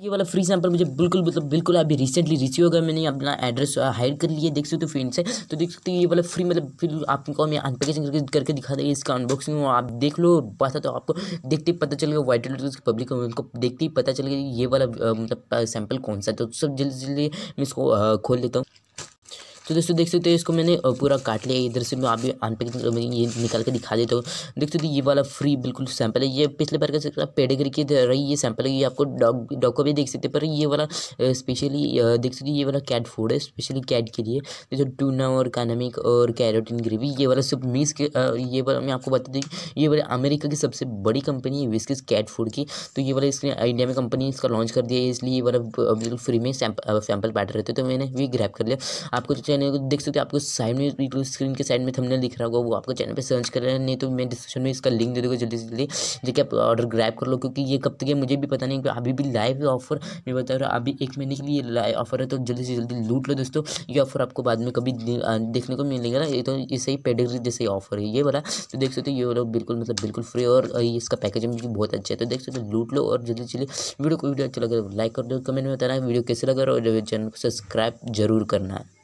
ये वाला free sample मुझे बिल्कुल मतलब बिल्कुल अभी रिसेंटली रिसीव होगा मैंने अपना एड्रेस हायर uh, कर लिया देख सकते हो फ्रेंड से तो देख सकते हो ये वाला फ्री मतलब फिर आपको मैं अनपैकेजिंग करके करके दिखा देगा इसका अनबॉक्सिंग आप देख लो बात है तो आपको देखते ही पता चलेगा वाइट एल्स की पब्लिक उनको देखते ही पता चलेगा ये वाला uh, मतलब सैंपल uh, कौन सा तो सब जल्दी जल्दी मैं इसको खोल लेता हूँ तो दोस्तों देख सकते हो इसको मैंने पूरा काट लिया इधर से मैं अभी अनपैकिंग ये निकाल के दिखा देता हूँ देख सकते हो ये वाला फ्री बिल्कुल सैंपल है ये पिछले बार का पेडेगरी की रही ये सैंपल है ये आपको डॉग डॉग को भी देख सकते पर ये वाला स्पेशली देख सकते ये वाला कैट फूड है स्पेशली कैट के लिए जैसे टूना और कानामिक और कैरोटिन ग्रेवी ये वाला सब मिस के ये वाला मैं आपको बता दी ये वाला अमेरिका की सबसे बड़ी कंपनी है विस्किस कैट फूड की तो ये वाला इसलिए इंडिया में कंपनी इसका लॉन्च कर दिया है इसलिए ये वाला बिल्कुल फ्री में सैम्पल रहे थे तो मैंने भी ग्रैप कर लिया आपको तो चैनल को देख सकते हो आपको साइड में स्क्रीन के साइड में थंबनेल दिख रहा होगा वो आपको चैनल पे सर्च कर रहे हैं नहीं तो मैं डिस्क्रिप्शन में इसका लिंक दे दूँगा जल्दी से जल्दी देखिए आप ऑर्डर ग्रैब कर लो क्योंकि ये कब तक है मुझे भी पता नहीं अभी भी लाइव ऑफर मैं बता रहा हूँ अभी एक महीने के लिए लाइव ऑफर है तो जल्दी से जल्दी लूट लो दोस्तों ये ऑफर आपको बाद में कभी देखने को मिलेगा ना ये तो इसे ही पेडिग्री जैसे ऑफर है ये वाला तो देख सकते हो ये वाला बिल्कुल मतलब बिल्कुल फ्री और इसका पैकेजिंग भी बहुत अच्छा है तो देख सकते हो लूट लो और जल्दी जल्दी वीडियो को वीडियो अच्छा लगे लाइक तो कर दो कमेंट में बताना वीडियो कैसे लगा और चैनल को सब्सक्राइब जरूर करना है